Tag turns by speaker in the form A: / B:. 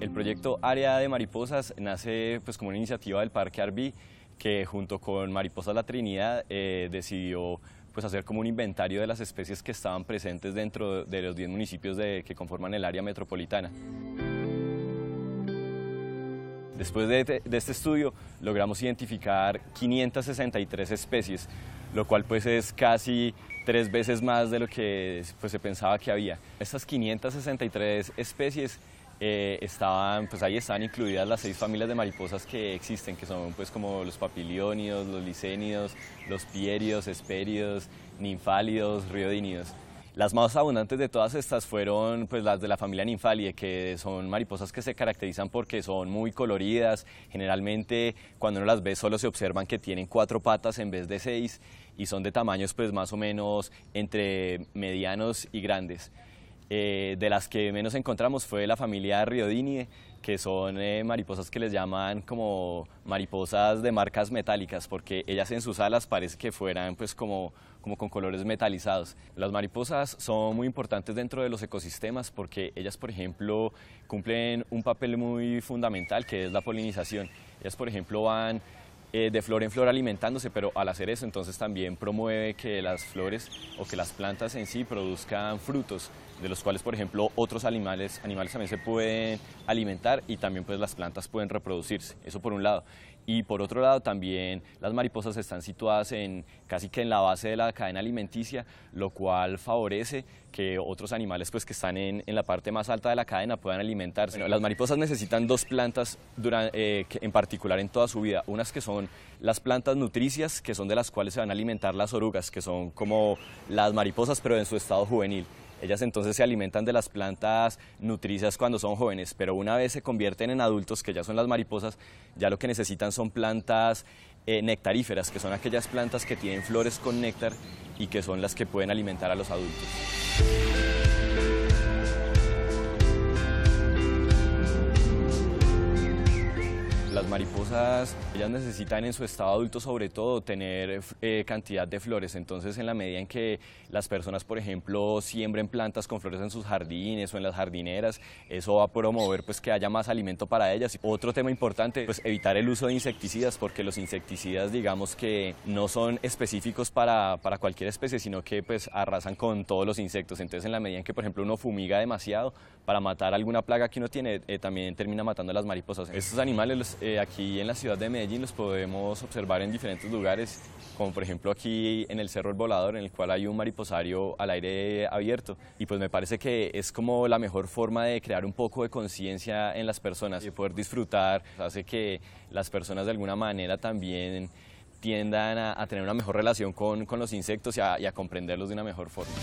A: El proyecto Área de Mariposas nace pues, como una iniciativa del Parque Arbi que junto con Mariposas La Trinidad eh, decidió pues, hacer como un inventario de las especies que estaban presentes dentro de los 10 municipios de, que conforman el área metropolitana. Después de, este estudio logramos identificar 563 especies, lo cual pues es casi tres veces más de lo que pues, se pensaba que había. Estas 563 especies eh, estaban, pues ahí están incluidas las seis familias de mariposas que existen, que son pues como los papiliónidos, los licénidos, los pierios, esperios, ninfálidos, riodínidos. Las más abundantes de todas estas fueron pues, las de la familia Ninfalie, que son mariposas que se caracterizan porque son muy coloridas. Generalmente, cuando uno las ve, solo se observan que tienen cuatro patas en vez de seis y son de tamaños pues, más o menos entre medianos y grandes. Eh, de las que menos encontramos fue la familia Riodini, que son eh, mariposas que les llaman como mariposas de marcas metálicas, porque ellas en sus alas parece que fueran pues como, como con colores metalizados. Las mariposas son muy importantes dentro de los ecosistemas porque ellas, por ejemplo, cumplen un papel muy fundamental que es la polinización. Ellas, por ejemplo, van eh, de flor en flor alimentándose, pero al hacer eso entonces también promueve que las flores o que las plantas en sí produzcan frutos, de los cuales por ejemplo otros animales, animales también se pueden alimentar y también pues las plantas pueden reproducirse, eso por un lado y por otro lado también las mariposas están situadas en casi que en la base de la cadena alimenticia, lo cual favorece que otros animales pues que están en, la parte más alta de la cadena puedan alimentarse. las mariposas necesitan dos plantas durante, eh, en particular en toda su vida, unas que son las plantas nutricias, que son de las cuales se van a alimentar las orugas, que son como las mariposas pero en su estado juvenil. Ellas entonces se alimentan de las plantas nutricias cuando son jóvenes, pero una vez se convierten en adultos, que ya son las mariposas, ya lo que necesitan son plantas eh, nectaríferas, que son aquellas plantas que tienen flores con néctar y que son las que pueden alimentar a los adultos. mariposas, ellas necesitan en su estado adulto sobre todo tener eh, cantidad de flores, entonces en la medida en que las personas, por ejemplo, siembren plantas con flores en sus jardines o en las jardineras, eso va a promover pues que haya más alimento para ellas. Otro tema importante, es pues, evitar el uso de insecticidas, porque los insecticidas digamos que no son específicos para, cualquier especie, sino que pues arrasan con todos los insectos, entonces en la medida en que por ejemplo uno fumiga demasiado para matar alguna plaga que uno tiene, eh, también termina matando a las mariposas. Estos animales eh, aquí en la ciudad de Medellín los podemos observar en diferentes lugares, como por ejemplo aquí en el Cerro El Volador, en el cual hay un mariposario al aire abierto. Y pues me parece que es como la mejor forma de crear un poco de conciencia en las personas y poder disfrutar. Hace que las personas de alguna manera también tiendan a, tener una mejor relación con, con los insectos y a comprenderlos de una mejor forma.